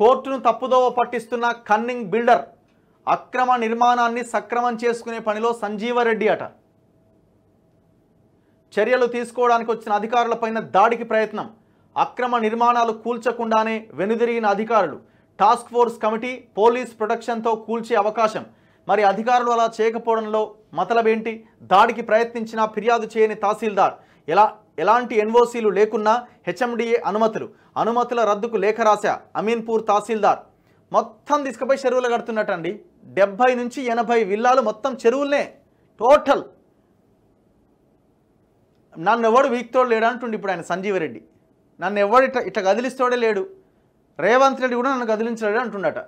కోర్టును తప్పుదోవ పట్టిస్తున్న cunning builder అక్రమ నిర్మాణాన్ని సక్రమం చేసుకునే పనిలో సంజీవరెడ్డి అట చర్యలు తీసుకోవడానికి వచ్చిన అధికారులపైన దాడికి ప్రయత్నం అక్రమ నిర్మాణాలు కూల్చకుండానే వెనుదిరిగిన అధికారులు టాస్క్ ఫోర్స్ కమిటీ పోలీస్ ప్రొటెక్షన్తో కూల్చే అవకాశం మరి అధికారులు అలా చేయకపోవడంలో మతలబేంటి దాడికి ప్రయత్నించినా ఫిర్యాదు చేయని తహసీల్దార్ ఎలా ఎలాంటి ఎన్ఓసీలు లేకున్నా హెచ్ఎండిఏ అనుమతులు అనుమతుల రద్దుకు లేఖ రాశా అమీన్పూర్ తహసీల్దార్ మొత్తం తీసుకుపోయి చెరువులు కడుతున్నట్టండి డెబ్భై నుంచి ఎనభై విల్లాలు మొత్తం చెరువులనే టోటల్ నన్ను ఎవడు వీక్తోడు లేడు అంటుండి ఇప్పుడు ఆయన సంజీవరెడ్డి నన్ను ఎవడు ఇట్లా ఇట్లా కదిలిస్తోడే లేడు రేవంత్ రెడ్డి కూడా నన్ను కదిలించలేడు అంటుండట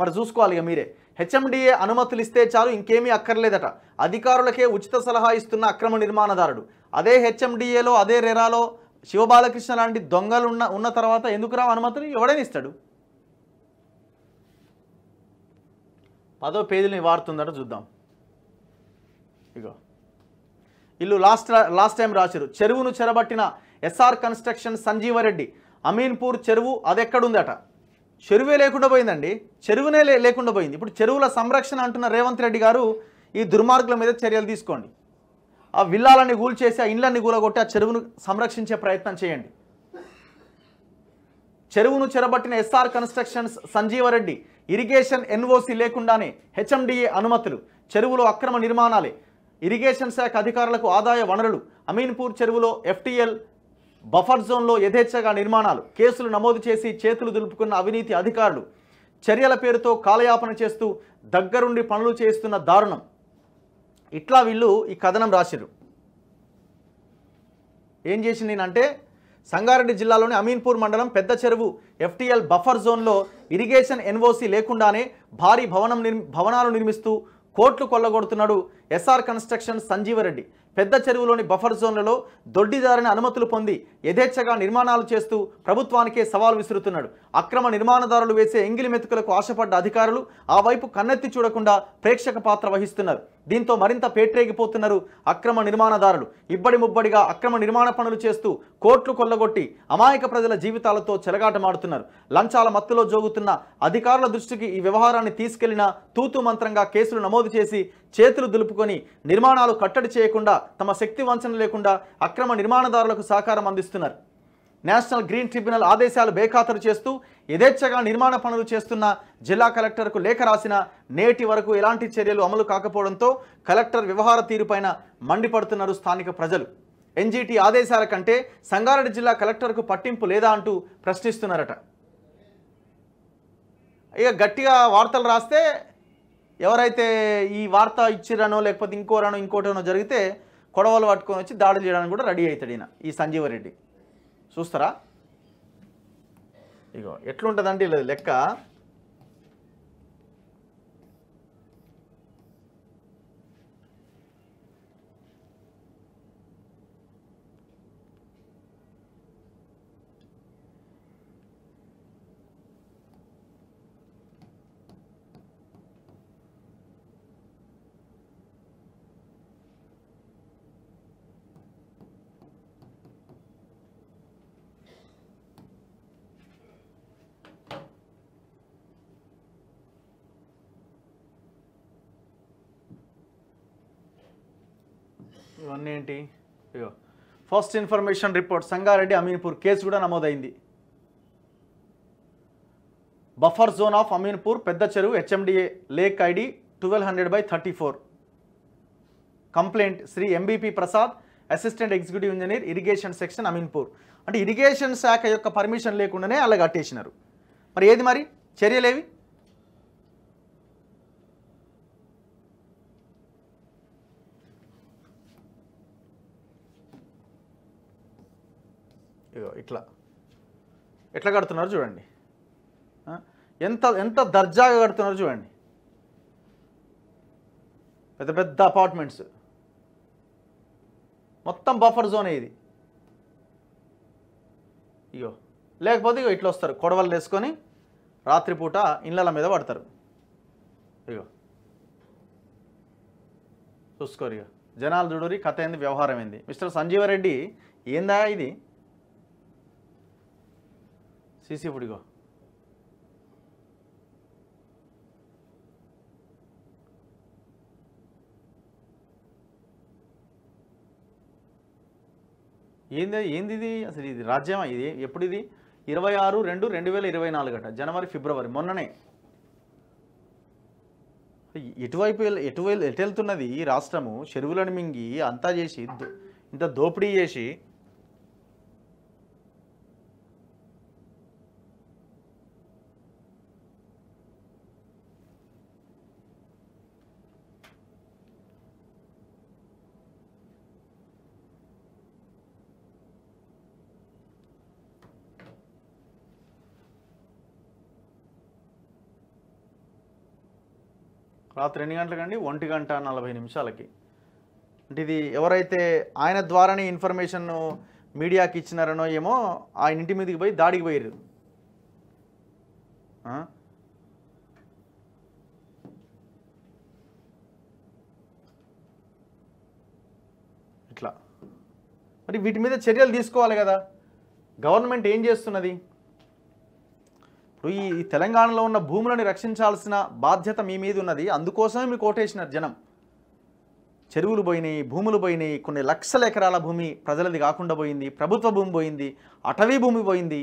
మరి చూసుకోవాలి ఇక మీరే హెచ్ఎండిఏ అనుమతులు ఇస్తే చాలు ఇంకేమీ అక్కర్లేదట అధికారులకే ఉచిత సలహా ఇస్తున్న అక్రమ నిర్మాణదారుడు అదే హెచ్ఎండిఏలో అదే రెరాలో శివబాలకృష్ణ లాంటి దొంగలు ఉన్న ఉన్న తర్వాత ఎందుకు రావు అనుమతులు ఎవడైనా ఇస్తాడు పదో పేజీని వారుతుందట చూద్దాం ఇగో ఇల్లు లాస్ట్ లాస్ట్ టైం రాశారు చెరువును చెరబట్టిన ఎస్ఆర్ కన్స్ట్రక్షన్ సంజీవరెడ్డి అమీన్పూర్ చెరువు అదెక్కడుందట చెరువే లేకుండా పోయిందండి చెరువునే లేకుండా పోయింది ఇప్పుడు చెరువుల సంరక్షణ అంటున్న రేవంత్ రెడ్డి గారు ఈ దుర్మార్గుల మీద చర్యలు తీసుకోండి ఆ విల్లాలని కూల్చేసి ఆ ఇండ్లన్నీ కూలగొట్టి ఆ చెరువును సంరక్షించే ప్రయత్నం చేయండి చెరువును చెరబట్టిన SR constructions Sanjeeva Reddy irrigation NOC లేకుండానే హెచ్ఎండిఏ అనుమతులు చెరువులో అక్రమ నిర్మాణాలే ఇరిగేషన్ శాఖ అధికారులకు ఆదాయ వనరులు అమీన్పూర్ చెరువులో ఎఫ్టీఎల్ బఫర్ జోన్లో యథేచ్ఛగా నిర్మాణాలు కేసులు నమోదు చేసి చేతులు దులుపుకున్న అవినీతి అధికారులు చర్యల పేరుతో కాలయాపన చేస్తూ దగ్గరుండి పనులు చేస్తున్న దారుణం ఇట్లా వీళ్ళు ఈ కథనం రాసిరు ఏం చేసింది నేనంటే సంగారెడ్డి జిల్లాలోని అమీన్పూర్ మండలం పెద్ద చెరువు ఎఫ్టీఎల్ బఫర్ జోన్లో ఇరిగేషన్ ఎన్ఓసీ లేకుండానే భారీ భవనం భవనాలు నిర్మిస్తూ కోట్లు కొల్లగొడుతున్నాడు ఎస్ఆర్ కన్స్ట్రక్షన్ సంజీవరెడ్డి పెద్ద చెరువులోని బఫర్ జోన్లలో దొడ్డిదారిన అనుమతులు పొంది యథేచ్ఛగా నిర్మాణాలు చేస్తూ ప్రభుత్వానికే సవాల్ విసురుతున్నాడు అక్రమ నిర్మాణదారులు వేసే ఎంగిలి మెతుకులకు ఆశపడ్డ అధికారులు ఆ వైపు కన్నెత్తి చూడకుండా ప్రేక్షక పాత్ర వహిస్తున్నారు దీంతో మరింత పేట్రేగిపోతున్నారు అక్రమ నిర్మాణదారులు ఇబ్బడి ముబ్బడిగా అక్రమ నిర్మాణ పనులు చేస్తూ కోట్లు కొల్లగొట్టి అమాయక ప్రజల జీవితాలతో చెలగాటమాడుతున్నారు లంచాల మత్తులో జోగుతున్న అధికారుల దృష్టికి ఈ వ్యవహారాన్ని తీసుకెళ్లిన తూతు మంత్రంగా కేసులు నమోదు చేసి చేతులు దులుపుకొని నిర్మాణాలు కట్టడి చేయకుండా తమ శక్తి వంచన లేకుండా అక్రమ నిర్మాణదారులకు సహకారం అందిస్తున్నారు నేషనల్ గ్రీన్ ట్రిబ్యునల్ ఆదేశాలు బేఖాతరు చేస్తూ యథేచ్ఛగా నిర్మాణ పనులు చేస్తున్న జిల్లా కలెక్టర్కు లేఖ రాసిన నేటి వరకు ఎలాంటి చర్యలు అమలు కాకపోవడంతో కలెక్టర్ వ్యవహార తీరుపైన మండిపడుతున్నారు స్థానిక ప్రజలు ఎన్జీటీ ఆదేశాల కంటే సంగారెడ్డి జిల్లా కలెక్టర్కు పట్టింపు లేదా అంటూ ప్రశ్నిస్తున్నారట ఇక గట్టిగా వార్తలు రాస్తే ఎవరైతే ఈ వార్త ఇచ్చిరానో లేకపోతే ఇంకోరానో ఇంకోటనో జరిగితే కొడవలు పట్టుకొని వచ్చి దాడులు చేయడానికి కూడా రెడీ అవుతాడు ఈయన ఈ సంజీవరెడ్డి చూస్తారా ఇగో ఎట్లుంటుందండి లెక్క ఇవన్నీ ఏంటి అయ్యో first information report Sangareddy Ameenpur case కూడా నమోదైంది బఫర్ జోన్ ఆఫ్ అమీన్పూర్ పెద్ద చెరువు HMDA lake ID twelve hundred by thirty four complaint Shri MBP Prasad assistant executive engineer irrigation section Ameenpur అంటే ఇరిగేషన్ శాఖ యొక్క పర్మిషన్ లేకుండానే అలా కట్టేసినారు మరి ఏది మరి చర్యలేవి ఇట్లా ఎట్లా కడుతున్నారు చూడండి ఎంత ఎంత దర్జాగా కడుతున్నారు చూడండి పెద్ద పెద్ద అపార్ట్మెంట్స్ మొత్తం బఫర్ జోనే ఇది ఇగో లేకపోతే ఇగో ఇట్లా వస్తారు కొడవలు వేసుకొని రాత్రిపూట ఇళ్ళల మీద పడతారు ఇగో చూసుకోరు ఇక జనాలు చూడరి కథ ఏంది వ్యవహారం ఏంది మిస్టర్ సంజీవరెడ్డి ఏందా ఇది సీసీ ఇప్పుడుగో ఏంది ఏంది ఇది అసలు ఇది రాజ్యమా ఇది ఎప్పుడు ఇది ఇరవై ఆరు రెండు రెండు వేల ఇరవై నాలుగు అట జనవరి ఫిబ్రవరి మొన్ననే ఎటువైపు ఎటువై ఎటు వెళ్తున్నది ఈ రాష్ట్రము చెరువులను మింగి అంతా చేసి ఇంత దోపిడీ చేసి రాత్రి ఎన్ని గంటలకండి ఒంటి గంట నలభై నిమిషాలకి అంటే ఇది ఎవరైతే ఆయన ద్వారానే ఇన్ఫర్మేషన్ మీడియాకి ఇచ్చినారనో ఏమో ఆయన ఇంటి మీదకి పోయి దాడికి పోయారు ఇట్లా మరి వీటి మీద చర్యలు తీసుకోవాలి కదా గవర్నమెంట్ ఏం చేస్తున్నది ఈ తెలంగాణలో ఉన్న భూములను రక్షించాల్సిన బాధ్యత మీ మీద ఉన్నది అందుకోసమే మీ కోటేషన్ జనం చెరువులు పోయినాయి భూములు పోయినాయి కొన్ని లక్షల ఎకరాల భూమి ప్రజలది కాకుండా పోయింది ప్రభుత్వ భూమి పోయింది అటవీ భూమి పోయింది